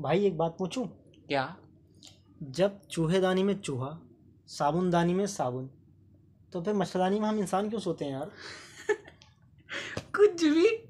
भाई एक बात पूछूं क्या जब चूहेदानी में चूहा साबुनदानी में साबुन तो फिर मच्छरदानी में हम इंसान क्यों सोते हैं यार कुछ भी